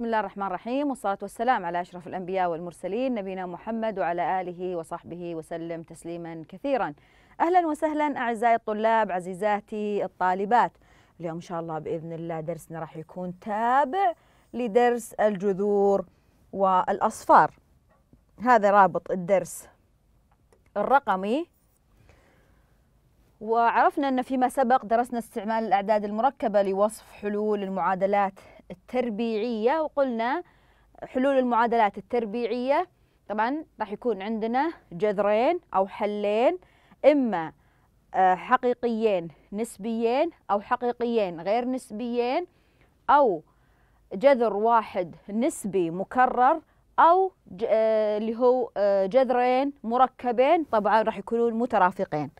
بسم الله الرحمن الرحيم والصلاة والسلام على أشرف الأنبياء والمرسلين نبينا محمد وعلى آله وصحبه وسلم تسليما كثيرا أهلا وسهلا أعزائي الطلاب عزيزاتي الطالبات اليوم إن شاء الله بإذن الله درسنا راح يكون تابع لدرس الجذور والأصفار هذا رابط الدرس الرقمي وعرفنا أن فيما سبق درسنا استعمال الأعداد المركبة لوصف حلول المعادلات التربيعية وقلنا حلول المعادلات التربيعية طبعا راح يكون عندنا جذرين أو حلين إما آه، حقيقيين نسبيين أو حقيقيين غير نسبيين أو جذر واحد نسبي مكرر أو آه، اللي هو آه، جذرين مركبين طبعا راح يكونون مترافقين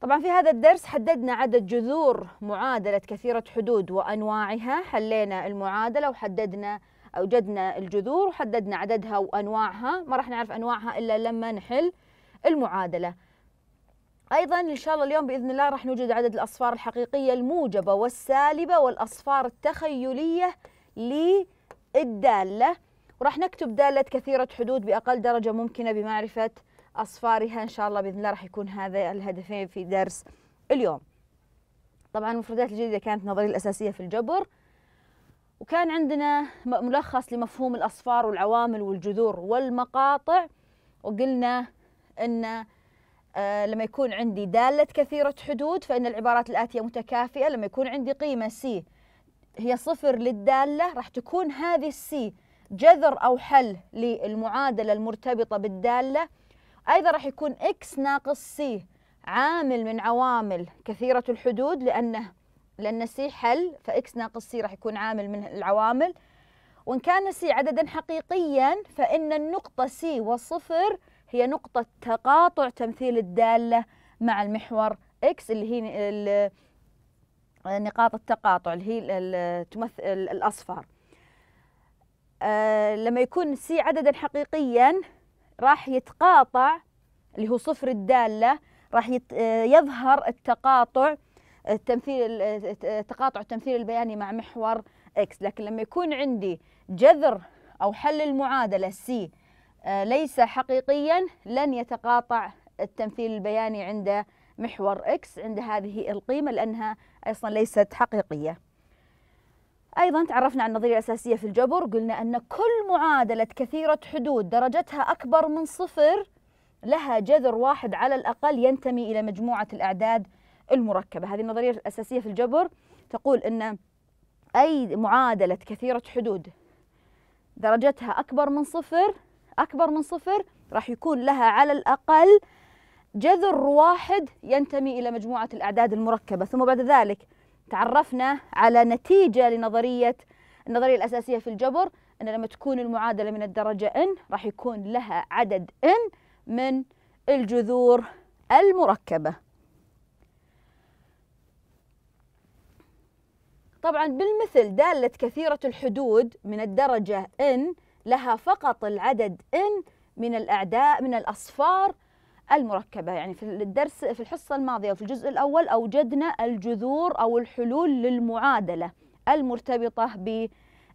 طبعا في هذا الدرس حددنا عدد جذور معادلة كثيرة حدود وأنواعها حلينا المعادلة وحددنا أوجدنا الجذور وحددنا عددها وأنواعها ما راح نعرف أنواعها إلا لما نحل المعادلة أيضا إن شاء الله اليوم بإذن الله راح نوجد عدد الأصفار الحقيقية الموجبة والسالبة والأصفار التخيلية للدالة وراح نكتب دالة كثيرة حدود بأقل درجة ممكنة بمعرفة أصفارها إن شاء الله بإذن الله راح يكون هذا الهدفين في درس اليوم طبعا المفردات الجديدة كانت النظرية الأساسية في الجبر وكان عندنا ملخص لمفهوم الأصفار والعوامل والجذور والمقاطع وقلنا أن آه، لما يكون عندي دالة كثيرة حدود فإن العبارات الآتية متكافئة لما يكون عندي قيمة سي هي صفر للدالة راح تكون هذه السي جذر أو حل للمعادلة المرتبطة بالدالة أيضا راح يكون إكس ناقص سي عامل من عوامل كثيرة الحدود لأنه لأن سي حل فإكس ناقص سي راح يكون عامل من العوامل وإن كان سي عددا حقيقيا فإن النقطة سي وصفر هي نقطة تقاطع تمثيل الدالة مع المحور إكس اللي هي نقاط التقاطع اللي هي تمثل الأصفار آه، لما يكون سي عددا حقيقيا راح يتقاطع اللي هو صفر الدالة راح آه، يظهر التقاطع التمثيل آه، آه، تقاطع التمثيل البياني مع محور اكس لكن لما يكون عندي جذر أو حل المعادلة سي ليس حقيقيا لن يتقاطع التمثيل البياني عند محور اكس عند هذه القيمة لأنها أصلا ليست حقيقية أيضا تعرفنا عن النظرية الأساسية في الجبر قلنا أن كل معادلة كثيرة حدود درجتها أكبر من صفر لها جذر واحد على الأقل ينتمي إلى مجموعة الأعداد المركبة هذه النظرية الأساسية في الجبر تقول أن أي معادلة كثيرة حدود درجتها أكبر من صفر أكبر من صفر راح يكون لها على الأقل جذر واحد ينتمي إلى مجموعة الأعداد المركبة ثم بعد ذلك تعرفنا على نتيجة لنظرية النظرية الأساسية في الجبر أن لما تكون المعادلة من الدرجة n راح يكون لها عدد n من الجذور المركبة طبعا بالمثل دالة كثيرة الحدود من الدرجة n لها فقط العدد n من الأعداء من الأصفار المركبة يعني في الدرس في الحصة الماضية وفي الجزء الأول أوجدنا الجذور أو الحلول للمعادلة المرتبطة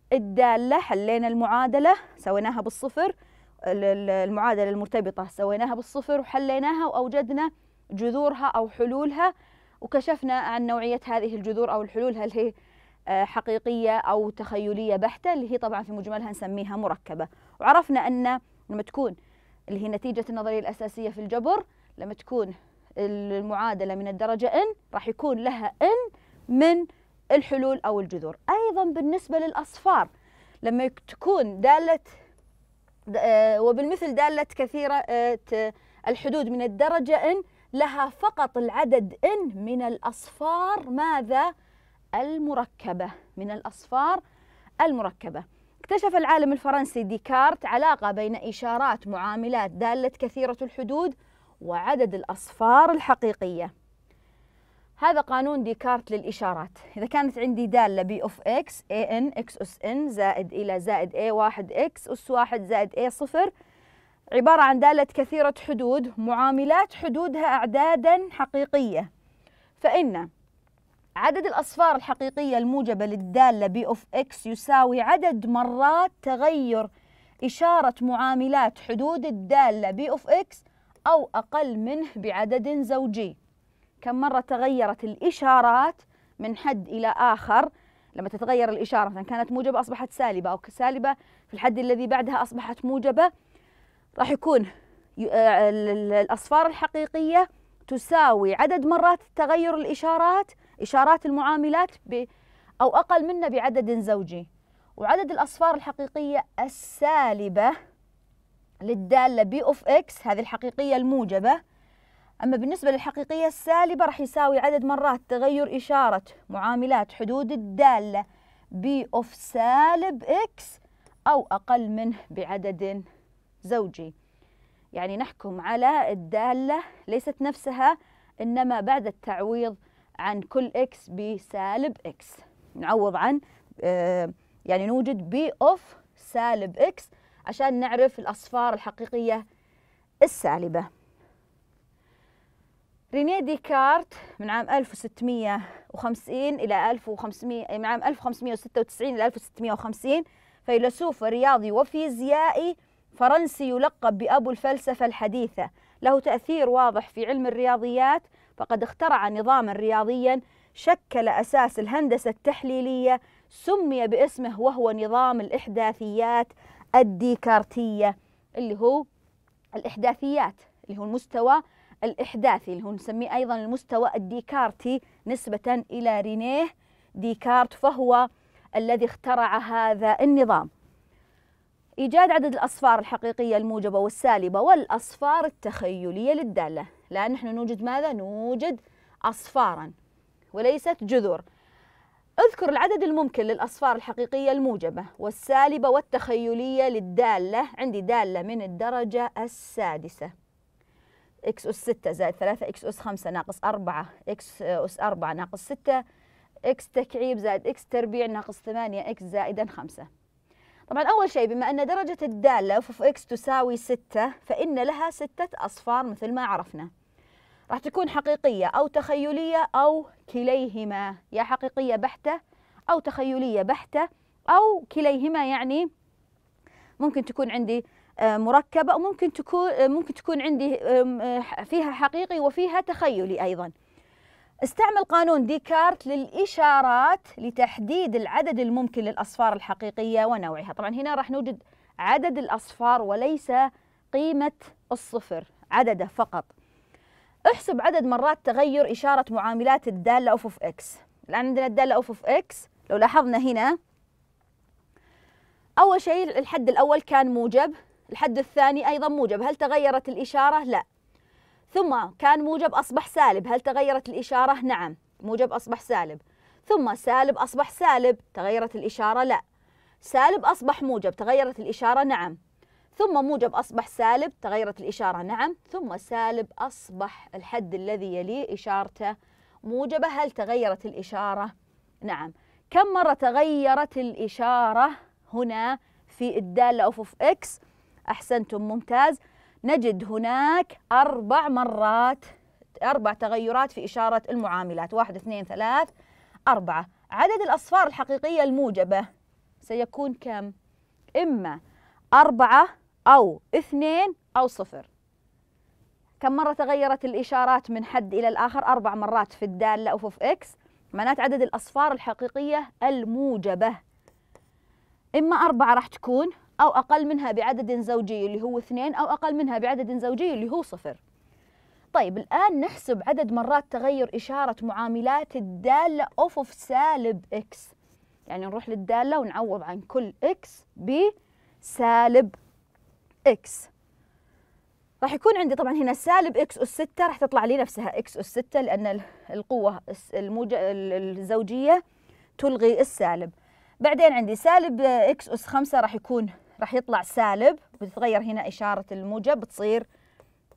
بالدالة حلينا المعادلة سويناها بالصفر المعادلة المرتبطة سويناها بالصفر وحليناها وأوجدنا جذورها أو حلولها وكشفنا عن نوعية هذه الجذور أو الحلول هل هي آه، حقيقية أو تخيلية بحتة اللي هي طبعا في مجملها نسميها مركبة وعرفنا أن لما تكون اللي هي نتيجة النظرية الأساسية في الجبر لما تكون المعادلة من الدرجة n راح يكون لها n من الحلول أو الجذور أيضا بالنسبة للأصفار لما تكون دالة وبالمثل دالة كثيرة آه، الحدود من الدرجة n لها فقط العدد n من الأصفار ماذا؟ المركبة من الأصفار المركبة اكتشف العالم الفرنسي ديكارت علاقة بين إشارات معاملات دالة كثيرة الحدود وعدد الأصفار الحقيقية هذا قانون ديكارت للإشارات إذا كانت عندي دالة بي أوف إكس إي إن إكس أس إن زائد إلى زائد A1 إي واحد إكس اس واحد زايد إي صفر عبارة عن دالة كثيرة حدود معاملات حدودها أعدادا حقيقية فإن عدد الأصفار الحقيقية الموجبة للدالة بي أوف إكس يساوي عدد مرات تغير إشارة معاملات حدود الدالة بي أوف إكس أو أقل منه بعدد زوجي كم مرة تغيرت الإشارات من حد إلى آخر لما تتغير الإشارة مثلا كانت موجبة أصبحت سالبة أو سالبة في الحد الذي بعدها أصبحت موجبة راح يكون آه، الأصفار الحقيقية تساوي عدد مرات تغير الإشارات إشارات المعاملات ب أو أقل منا بعدد زوجي وعدد الأصفار الحقيقية السالبة للدالة بي أوف إكس هذه الحقيقية الموجبة أما بالنسبة للحقيقية السالبة راح يساوي عدد مرات تغير إشارة معاملات حدود الدالة بي أوف سالب إكس أو أقل منه بعدد زوجي يعني نحكم على الدالة ليست نفسها إنما بعد التعويض عن كل إكس بسالب إكس نعوض عن آه، يعني نوجد بي أوف سالب إكس عشان نعرف الأصفار الحقيقية السالبة رينيه ديكارت من عام 1650 إلى 1500 يعني من عام 1596 إلى 1650 فيلسوف رياضي وفيزيائي فرنسي يلقب بأبو الفلسفة الحديثة له تأثير واضح في علم الرياضيات فقد اخترع نظاما رياضيا شكل أساس الهندسة التحليلية سمي باسمه وهو نظام الإحداثيات الديكارتية اللي هو الإحداثيات اللي هو المستوى الإحداثي اللي هو نسميه أيضا المستوى الديكارتي نسبة إلى رينيه ديكارت فهو الذي اخترع هذا النظام إيجاد عدد الأصفار الحقيقية الموجبة والسالبة والأصفار التخيلية للدالة لأن نحن نوجد ماذا؟ نوجد أصفارا وليست جذور اذكر العدد الممكن للأصفار الحقيقية الموجبة والسالبة والتخيلية للدالة عندي دالة من الدرجة السادسة x أس 6 زائد 3 x أس 5 ناقص 4 x أس 4 ناقص 6 x تكعيب زائد x تربيع ناقص 8 x زائدا 5 طبعا أول شيء بما أن درجة الدالة ف اوف إكس تساوي ستة فإن لها ستة أصفار مثل ما عرفنا راح تكون حقيقية أو تخيلية أو كليهما يا حقيقية بحتة أو تخيلية بحتة أو كليهما يعني ممكن تكون عندي آه، مركبة وممكن تكون آه، ممكن تكون عندي آه، فيها حقيقي وفيها تخيلي أيضاً استعمل قانون ديكارت للإشارات لتحديد العدد الممكن للأصفار الحقيقية ونوعها طبعا هنا راح نوجد عدد الأصفار وليس قيمة الصفر عدده فقط احسب عدد مرات تغير إشارة معاملات الدالة أوف أوف إكس الآن عندنا الدالة أوف أوف إكس لو لاحظنا هنا أول شيء الحد الأول كان موجب الحد الثاني أيضا موجب هل تغيرت الإشارة؟ لا ثم كان موجب أصبح سالب هل تغيرت الإشارة؟ نعم موجب أصبح سالب ثم سالب أصبح سالب تغيرت الإشارة؟ لا سالب أصبح موجب تغيرت الإشارة؟ نعم ثم موجب أصبح سالب تغيرت الإشارة؟ نعم ثم سالب أصبح الحد الذي يليه إشارته موجبة هل تغيرت الإشارة؟ نعم كم مرة تغيرت الإشارة هنا في الدالة أوف أوف إكس؟ أحسنتم ممتاز نجد هناك أربع مرات أربع تغيرات في إشارة المعاملات واحد اثنين ثلاث أربعة عدد الأصفار الحقيقية الموجبة سيكون كم؟ إما أربعة أو اثنين أو صفر كم مرة تغيرت الإشارات من حد إلى الآخر؟ أربع مرات في الدالة أو في إكس معنات عدد الأصفار الحقيقية الموجبة إما أربعة راح تكون أو أقل منها بعدد زوجي اللي هو اثنين أو أقل منها بعدد زوجي اللي هو صفر طيب الآن نحسب عدد مرات تغير إشارة معاملات الدالة أوف أوف سالب إكس يعني نروح للدالة ونعوض عن كل إكس بسالب إكس راح يكون عندي طبعا هنا سالب إكس أس 6 راح تطلع لي نفسها إكس أس 6 لأن القوة الموجة الزوجية تلغي السالب بعدين عندي سالب إكس أس 5 راح يكون راح يطلع سالب بتتغير هنا إشارة الموجب بتصير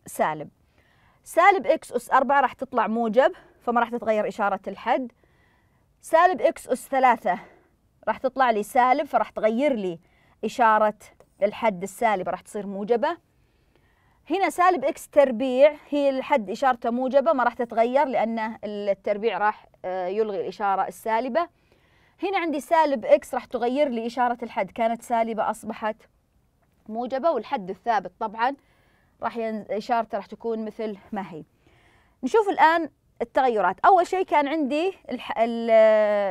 سالب سالب إكس أس 4 راح تطلع موجب فما راح تتغير إشارة الحد سالب إكس أس 3 راح تطلع لي سالب فراح تغير لي إشارة الحد السالب راح تصير موجبة هنا سالب إكس تربيع هي الحد إشارته موجبة ما راح تتغير لأن التربيع راح آه، يلغي الإشارة السالبة هنا عندي سالب إكس راح تغير لي إشارة الحد كانت سالبة أصبحت موجبة والحد الثابت طبعا راح ين... إشارته راح تكون مثل ما هي نشوف الآن التغيرات أول شيء كان عندي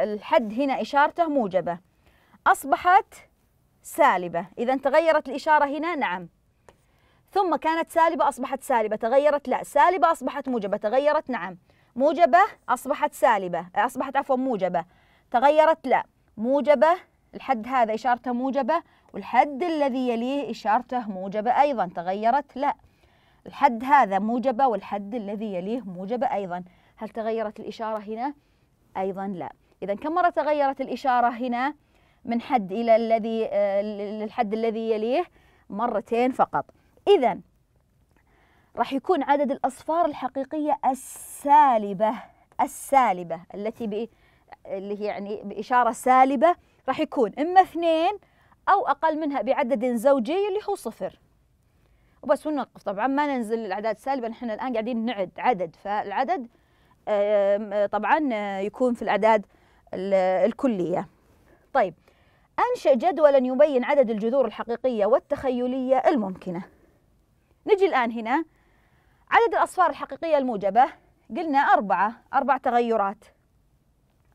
الحد هنا إشارته موجبة أصبحت سالبة إذا تغيرت الإشارة هنا نعم ثم كانت سالبة أصبحت سالبة تغيرت لا سالبة أصبحت موجبة تغيرت نعم موجبة أصبحت سالبة أصبحت عفوا موجبة تغيرت لا موجبة الحد هذا إشارته موجبة والحد الذي يليه إشارته موجبة أيضا تغيرت لا الحد هذا موجبة والحد الذي يليه موجبة أيضا هل تغيرت الإشارة هنا؟ أيضا لا إذا كم مرة تغيرت الإشارة هنا من حد إلى الذي آه، للحد الذي يليه؟ مرتين فقط إذا راح يكون عدد الأصفار الحقيقية السالبة السالبة التي اللي هي يعني بإشارة سالبة راح يكون إما اثنين أو أقل منها بعدد زوجي اللي هو صفر وبس ونوقف طبعا ما ننزل الأعداد سالبة نحن الآن قاعدين نعد عدد فالعدد طبعا آه، يكون في الأعداد الكلية طيب أنشئ جدولا يبين عدد الجذور الحقيقية والتخيلية الممكنة نجي الآن هنا عدد الأصفار الحقيقية الموجبة قلنا أربعة أربع تغيرات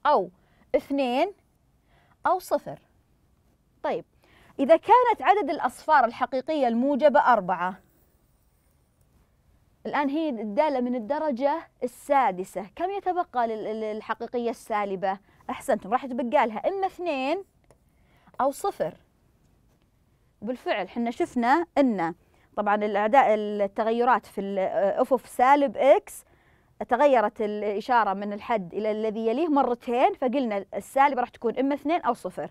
أو اثنين أو صفر طيب إذا كانت عدد الأصفار الحقيقية الموجبة أربعة الآن هي الدالة من الدرجة السادسة كم يتبقى للحقيقية السالبة؟ أحسنتم راح يتبقى لها إما اثنين أو صفر بالفعل حنا شفنا أن طبعا الأعداء التغيرات في الأفف سالب إكس تغيرت الإشارة من الحد إلى الذي يليه مرتين فقلنا السالبة راح تكون إما اثنين أو صفر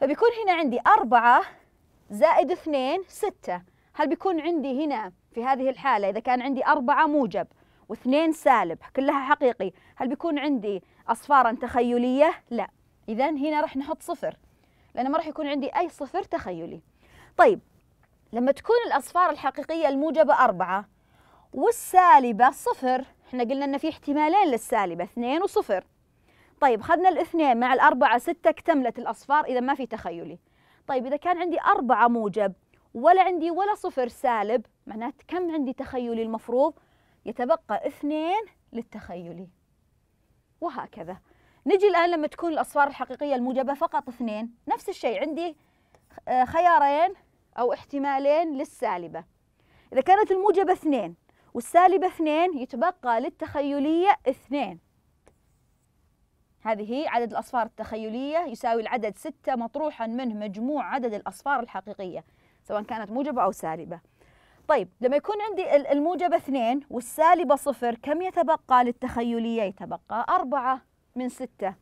فبيكون هنا عندي أربعة زائد اثنين ستة هل بيكون عندي هنا في هذه الحالة إذا كان عندي أربعة موجب واثنين سالب كلها حقيقي هل بيكون عندي أصفارا تخيلية؟ لا إذا هنا راح نحط صفر لأنه ما راح يكون عندي أي صفر تخيلي طيب لما تكون الأصفار الحقيقية الموجبة أربعة والسالبة صفر احنا قلنا ان في احتمالين للسالبة اثنين وصفر طيب خدنا الاثنين مع الأربعة ستة اكتملت الأصفار إذا ما في تخيلي طيب إذا كان عندي أربعة موجب ولا عندي ولا صفر سالب معناته كم عندي تخيلي المفروض يتبقى اثنين للتخيلي وهكذا نجي الآن لما تكون الأصفار الحقيقية الموجبة فقط اثنين نفس الشيء عندي آه، خيارين أو احتمالين للسالبة إذا كانت الموجبة اثنين والسالب اثنين يتبقى للتخيلية اثنين هذه عدد الأصفار التخيلية يساوي العدد ستة مطروحا منه مجموع عدد الأصفار الحقيقية سواء كانت موجبة أو سالبة طيب لما يكون عندي الموجبة اثنين والسالبة صفر كم يتبقى للتخيلية يتبقى أربعة من ستة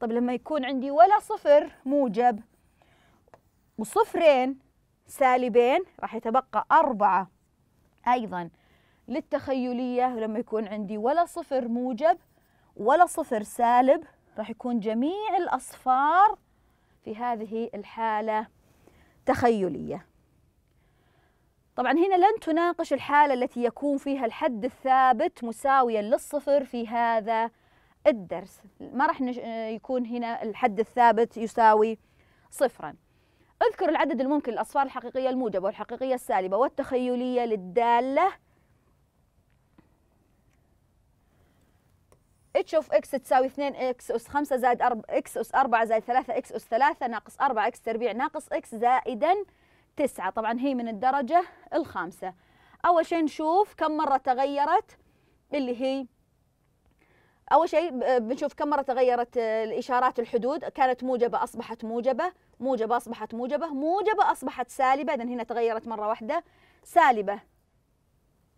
طيب لما يكون عندي ولا صفر موجب وصفرين سالبين راح يتبقى أربعة أيضا للتخيلية لما يكون عندي ولا صفر موجب ولا صفر سالب راح يكون جميع الأصفار في هذه الحالة تخيلية طبعا هنا لن تناقش الحالة التي يكون فيها الحد الثابت مساويا للصفر في هذا الدرس ما راح يكون هنا الحد الثابت يساوي صفرا اذكر العدد الممكن للأصفار الحقيقية الموجبة والحقيقية السالبة والتخيلية للدالة اتش اوف اكس تساوي 2 اكس اس 5 زائد 4 اكس اس 4 زائد 3 اكس اس 3 ناقص 4 اكس تربيع ناقص اكس زائدا 9 طبعا هي من الدرجة الخامسة أول شيء نشوف كم مرة تغيرت اللي هي أول شيء بنشوف كم مرة تغيرت آه، الإشارات الحدود كانت موجبة أصبحت موجبة موجبة أصبحت موجبة موجبة أصبحت سالبة إذا هنا تغيرت مرة واحدة سالبة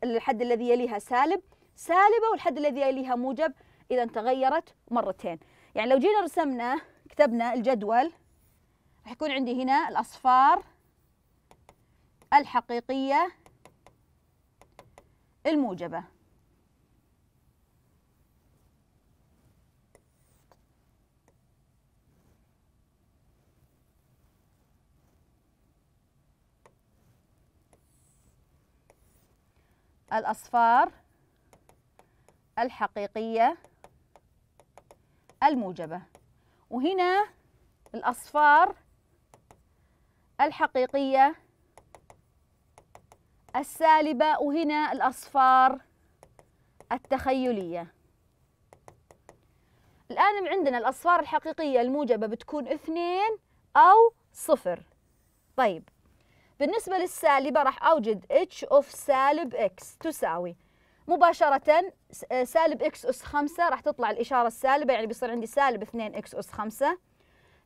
الحد الذي يليها سالب سالبة والحد الذي يليها موجب إذا تغيرت مرتين يعني لو جينا رسمنا كتبنا الجدول راح يكون عندي هنا الأصفار الحقيقية الموجبة الأصفار الحقيقية الموجبة وهنا الأصفار الحقيقية السالبة وهنا الأصفار التخيلية الآن عندنا الأصفار الحقيقية الموجبة بتكون اثنين أو صفر طيب بالنسبة للسالبة راح أوجد h of سالب x تساوي مباشرة آه، سالب اكس اس 5 راح تطلع الإشارة السالبة يعني بيصير عندي سالب 2 اكس اس 5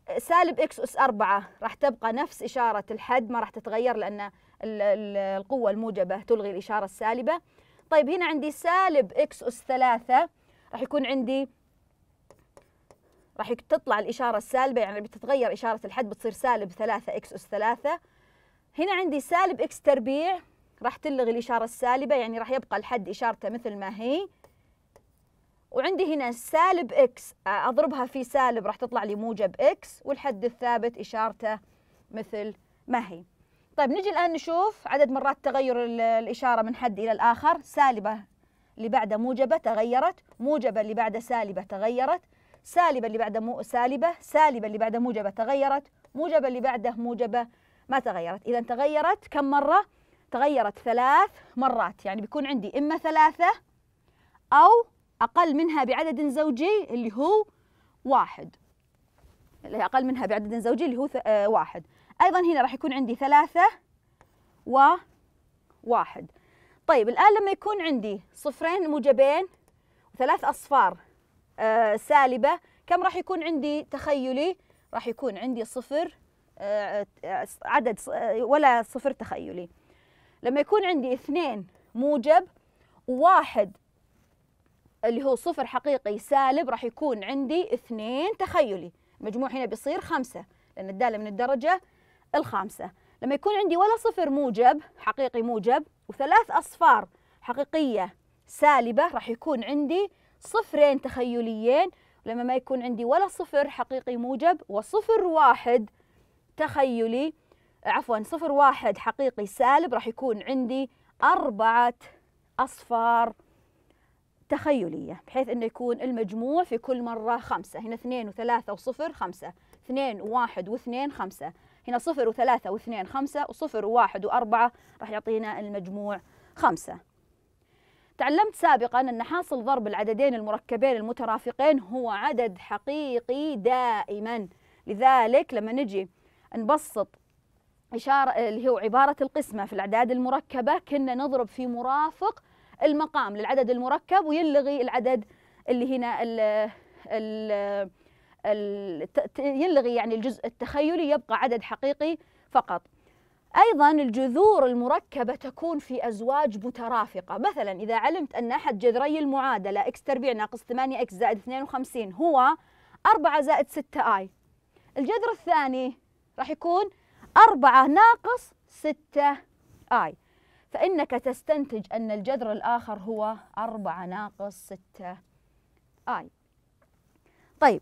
آه، سالب اكس اس 4 راح تبقى نفس إشارة الحد ما راح تتغير لأن القوة الموجبة تلغي الإشارة السالبة طيب هنا عندي سالب اكس اس 3 راح يكون عندي راح تطلع الإشارة السالبة يعني بتتغير إشارة الحد بتصير سالب 3 اكس اس 3 هنا عندي سالب اكس تربيع راح تلغي الإشارة السالبة يعني راح يبقى الحد إشارته مثل ما هي وعندي هنا سالب إكس أضربها في سالب راح تطلع لي موجب إكس والحد الثابت إشارته مثل ما هي طيب نجي الآن نشوف عدد مرات تغير الإشارة من حد إلى الآخر سالبة اللي بعد موجبة تغيرت موجبة اللي بعد سالبة تغيرت سالبة اللي بعد مو سالبة سالبة اللي بعد موجبة تغيرت موجبة اللي بعده موجبة ما تغيرت إذا تغيرت كم مرة؟ تغيرت ثلاث مرات يعني بيكون عندي إما ثلاثة أو أقل منها بعدد زوجي اللي هو واحد اللي أقل منها بعدد زوجي اللي هو آه واحد أيضا هنا راح يكون عندي ثلاثة وواحد طيب الآن لما يكون عندي صفرين موجبين وثلاث أصفار آه سالبة كم راح يكون عندي تخيلي راح يكون عندي صفر آه, آه، عدد آه، ولا صفر تخيلي لما يكون عندي اثنين موجب وواحد اللي هو صفر حقيقي سالب راح يكون عندي اثنين تخيلي المجموع هنا بيصير خمسة لأن الدالة من الدرجة الخامسة لما يكون عندي ولا صفر موجب حقيقي موجب وثلاث أصفار حقيقية سالبة راح يكون عندي صفرين تخيليين لما ما يكون عندي ولا صفر حقيقي موجب وصفر واحد تخيلي عفوا صفر واحد حقيقي سالب راح يكون عندي أربعة أصفار تخيلية بحيث أنه يكون المجموع في كل مرة خمسة هنا اثنين وثلاثة وصفر خمسة اثنين وواحد واثنين خمسة هنا صفر وثلاثة واثنين خمسة وصفر وواحد وأربعة راح يعطينا المجموع خمسة تعلمت سابقا أن حاصل ضرب العددين المركبين المترافقين هو عدد حقيقي دائما لذلك لما نجي نبسط إشارة اللي هو عبارة القسمة في الأعداد المركبة كنا نضرب في مرافق المقام للعدد المركب ويلغي العدد اللي هنا الـ الـ الـ يلغي يعني الجزء التخيلي يبقى عدد حقيقي فقط أيضا الجذور المركبة تكون في أزواج مترافقة مثلا إذا علمت أن أحد جذري المعادلة x تربيع ناقص 8x زائد 52 هو 4 زائد 6i الجذر الثاني راح يكون أربعة ناقص ستة آي فإنك تستنتج أن الجذر الآخر هو أربعة ناقص ستة آي طيب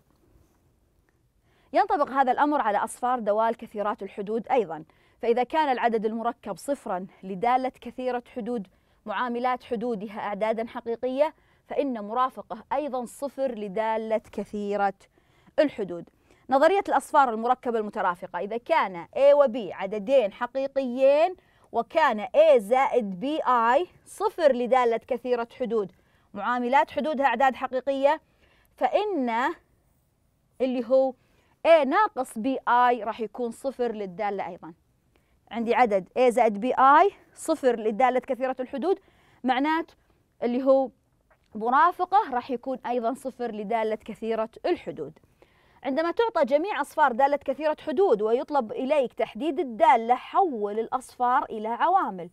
ينطبق هذا الأمر على أصفار دوال كثيرات الحدود أيضا فإذا كان العدد المركب صفرا لدالة كثيرة حدود معاملات حدودها أعدادا حقيقية فإن مرافقه أيضا صفر لدالة كثيرة الحدود نظرية الأصفار المركبة المترافقة إذا كان A و B عددين حقيقيين وكان A زائد بي I صفر لدالة كثيرة حدود معاملات حدودها أعداد حقيقية فإن اللي هو A ناقص بي I راح يكون صفر للدالة أيضا عندي عدد A زائد بي I صفر لدالة كثيرة الحدود معنات اللي هو مرافقة راح يكون أيضا صفر لدالة كثيرة الحدود عندما تعطى جميع أصفار دالة كثيرة حدود ويطلب إليك تحديد الدالة حول الأصفار إلى عوامل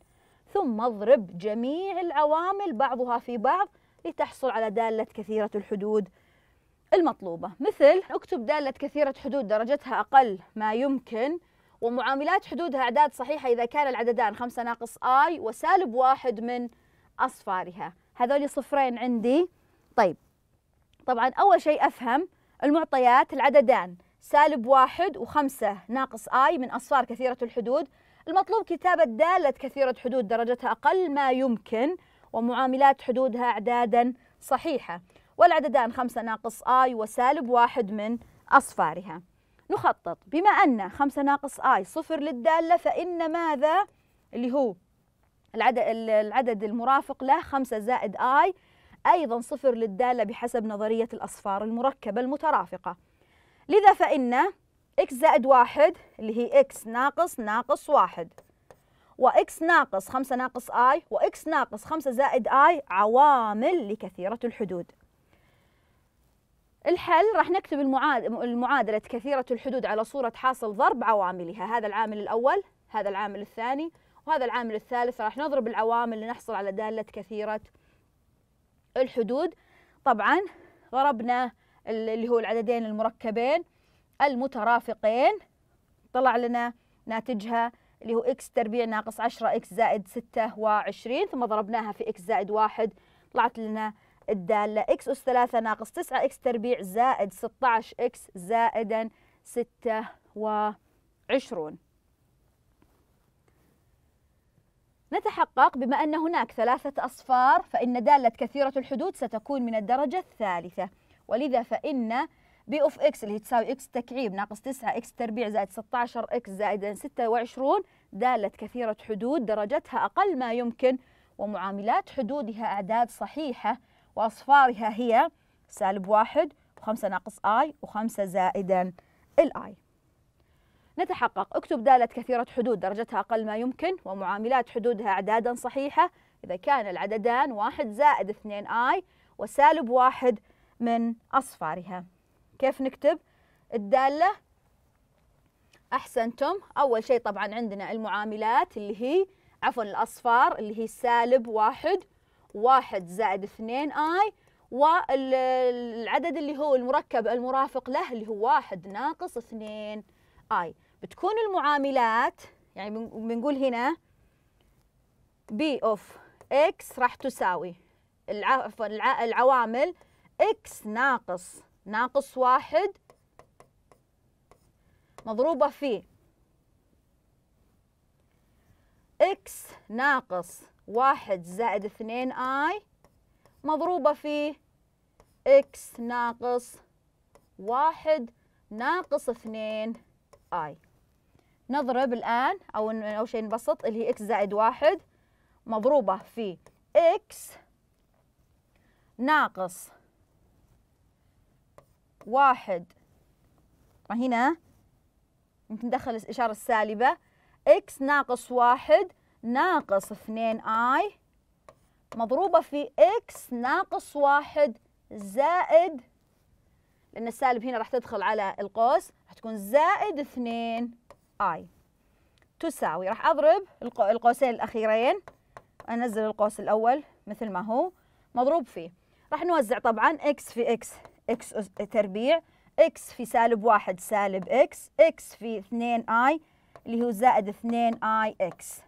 ثم اضرب جميع العوامل بعضها في بعض لتحصل على دالة كثيرة الحدود المطلوبة مثل اكتب دالة كثيرة حدود درجتها أقل ما يمكن ومعاملات حدودها أعداد صحيحة إذا كان العددان 5 ناقص i وسالب واحد من أصفارها هذول صفرين عندي طيب طبعا أول شيء أفهم المعطيات العددان سالب واحد وخمسة ناقص آي من أصفار كثيرة الحدود المطلوب كتابة دالة كثيرة حدود درجتها أقل ما يمكن ومعاملات حدودها أعدادا صحيحة والعددان خمسة ناقص آي وسالب واحد من أصفارها نخطط بما أن خمسة ناقص آي صفر للدالة فإن ماذا اللي هو العدد, المرافق له خمسة زائد آي أيضا صفر للدالة بحسب نظرية الأصفار المركبة المترافقة لذا فإن x زائد واحد اللي هي x ناقص ناقص واحد و x ناقص خمسة ناقص آي x ناقص خمسة زائد آي عوامل لكثيرة الحدود الحل راح نكتب المعادلة كثيرة الحدود على صورة حاصل ضرب عواملها هذا العامل الأول هذا العامل الثاني وهذا العامل الثالث راح نضرب العوامل لنحصل على دالة كثيرة الحدود طبعا ضربنا اللي هو العددين المركبين المترافقين طلع لنا ناتجها اللي هو x تربيع ناقص 10 x زائد 26 ثم ضربناها في x زائد 1 طلعت لنا الدالة x أس 3 ناقص 9 x تربيع زائد 16 x زائدا 26 نتحقق بما أن هناك ثلاثة أصفار فإن دالة كثيرة الحدود ستكون من الدرجة الثالثة ولذا فإن بي اوف اكس اللي هي تساوي اكس تكعيب ناقص 9 اكس تربيع زائد 16 اكس زائد 26 دالة كثيرة حدود درجتها أقل ما يمكن ومعاملات حدودها أعداد صحيحة وأصفارها هي سالب واحد وخمسة ناقص اي وخمسة زائدا الاي نتحقق اكتب دالة كثيرة حدود درجتها أقل ما يمكن ومعاملات حدودها أعدادا صحيحة إذا كان العددان واحد زائد اثنين آي وسالب واحد من أصفارها كيف نكتب الدالة أحسنتم أول شيء طبعا عندنا المعاملات اللي هي عفوا الأصفار اللي هي سالب واحد واحد زائد اثنين آي والعدد اللي هو المركب المرافق له اللي هو واحد ناقص اثنين آي بتكون المعاملات يعني بنقول هنا بي اوف اكس راح تساوي عفوا العوامل اكس ناقص ناقص واحد مضروبة في اكس ناقص واحد زائد اثنين اي مضروبة في اكس ناقص واحد ناقص اثنين اي نضرب الآن أو أو شيء نبسط اللي هي إكس زائد واحد مضروبة في إكس ناقص واحد طبعا هنا يمكن ندخل الإشارة السالبة إكس ناقص واحد ناقص اثنين آي مضروبة في إكس ناقص واحد زائد لأن السالب هنا راح تدخل على القوس راح تكون زائد اثنين اي تساوي راح اضرب القوسين الاخيرين انزل القوس الاول مثل ما هو مضروب فيه راح نوزع طبعا اكس في اكس اكس تربيع اكس في سالب واحد سالب اكس اكس في 2 اي اللي هو زائد 2 اي اكس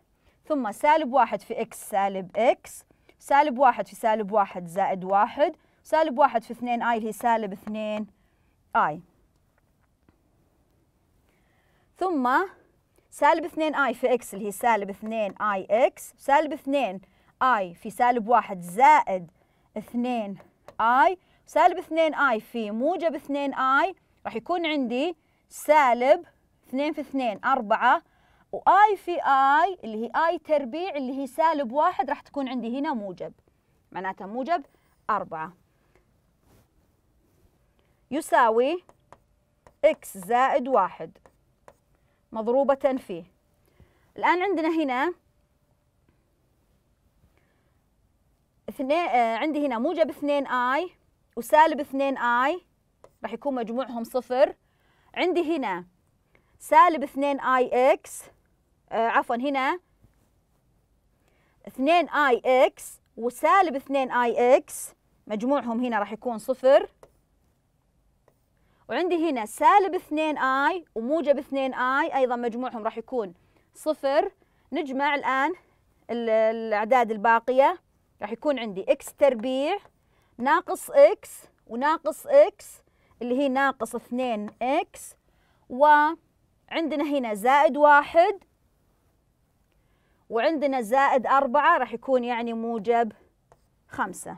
ثم سالب واحد في اكس سالب اكس سالب واحد في سالب واحد زائد واحد سالب واحد في 2 اي اللي هي سالب 2 اي ثم سالب 2 i في x اللي هي سالب 2 i x سالب 2 i في سالب 1 زائد 2 i سالب 2 i في موجب 2 i راح يكون عندي سالب 2 في 2 4 و i في i اللي هي i تربيع اللي هي سالب 1 راح تكون عندي هنا موجب معناتها موجب 4 يساوي x زائد 1 مضروبة فيه الآن عندنا هنا اثنين آه، عندي هنا موجب 2 اي وسالب 2 اي راح يكون مجموعهم صفر عندي هنا سالب 2 اي اكس آه، عفوا هنا 2 اي اكس وسالب 2 اي اكس مجموعهم هنا راح يكون صفر وعندي هنا سالب 2 اي وموجب 2 اي ايضا مجموعهم راح يكون صفر نجمع الان الاعداد الباقيه راح يكون عندي اكس تربيع ناقص اكس وناقص اكس اللي هي ناقص 2 اكس وعندنا هنا زائد واحد وعندنا زائد أربعة راح يكون يعني موجب خمسة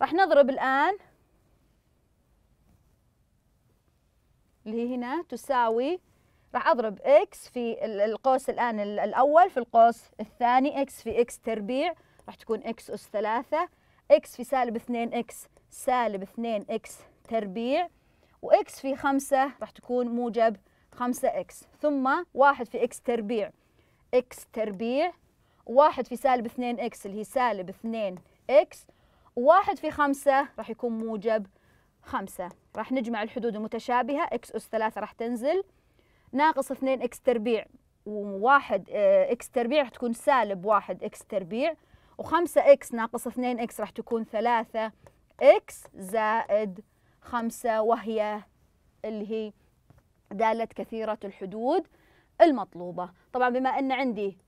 راح نضرب الآن اللي هي هنا تساوي راح أضرب إكس في القوس الآن الأول في القوس الثاني إكس في إكس تربيع راح تكون إكس أس ثلاثة إكس في سالب اثنين إكس سالب اثنين إكس تربيع وإكس في خمسة راح تكون موجب خمسة إكس ثم واحد في إكس تربيع إكس تربيع واحد في سالب اثنين إكس اللي هي سالب اثنين إكس وواحد في خمسة راح يكون موجب خمسة راح نجمع الحدود المتشابهة إكس أس ثلاثة راح تنزل ناقص اثنين إكس تربيع وواحد إكس آه، تربيع راح تكون سالب واحد إكس تربيع وخمسة إكس ناقص اثنين إكس راح تكون ثلاثة إكس زائد خمسة وهي اللي هي دالة كثيرة الحدود المطلوبة طبعا بما أن عندي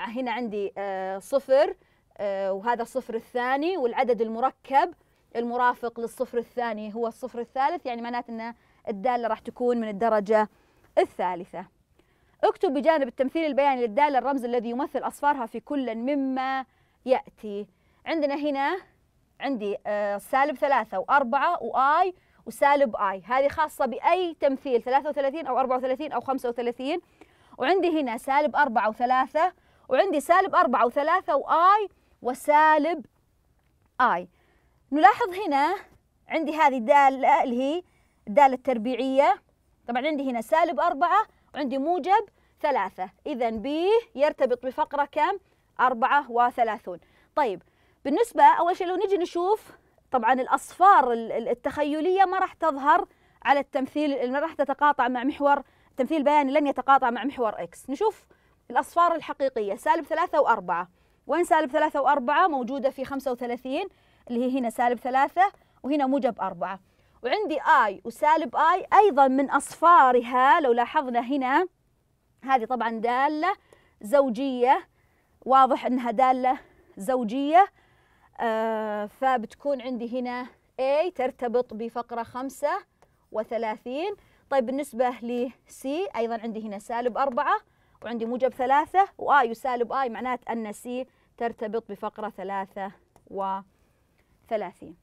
هنا عندي آه، صفر آه، وهذا الصفر الثاني والعدد المركب المرافق للصفر الثاني هو الصفر الثالث يعني معناته أن الدالة راح تكون من الدرجة الثالثة اكتب بجانب التمثيل البياني للدالة الرمز الذي يمثل أصفارها في كل مما يأتي عندنا هنا عندي آه، سالب ثلاثة وأربعة وآي وسالب آي هذه خاصة بأي تمثيل 33 أو 34 أو 35 وعندي هنا سالب أربعة وثلاثة وعندي سالب أربعة وثلاثة وآي وسالب آي نلاحظ هنا عندي هذه الدالة اللي هي الدالة التربيعية طبعا عندي هنا سالب أربعة وعندي موجب ثلاثة إذا ب يرتبط بفقرة كم؟ أربعة وثلاثون طيب بالنسبة أول شيء لو نجي نشوف طبعا الأصفار التخيلية ما راح تظهر على التمثيل ما راح تتقاطع مع محور تمثيل بياني لن يتقاطع مع محور إكس نشوف الأصفار الحقيقية سالب ثلاثة وأربعة وين سالب ثلاثة وأربعة موجودة في خمسة وثلاثين اللي هي هنا سالب ثلاثة وهنا موجب أربعة وعندي آي وسالب آي أيضا من أصفارها لو لاحظنا هنا هذه طبعا دالة زوجية واضح أنها دالة زوجية آه فبتكون عندي هنا A ترتبط بفقرة خمسة وثلاثين طيب بالنسبة لسي أيضا عندي هنا سالب أربعة وعندي موجب ثلاثة وآي وسالب آي معناته أن سي ترتبط بفقرة ثلاثة و ثلاثين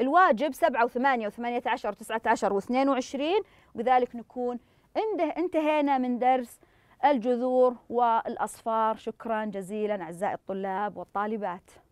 الواجب سبعة وثمانية وثمانية عشر وتسعة عشر واثنين وعشرين وبذلك نكون انتهينا من درس الجذور والأصفار شكرا جزيلا أعزائي الطلاب والطالبات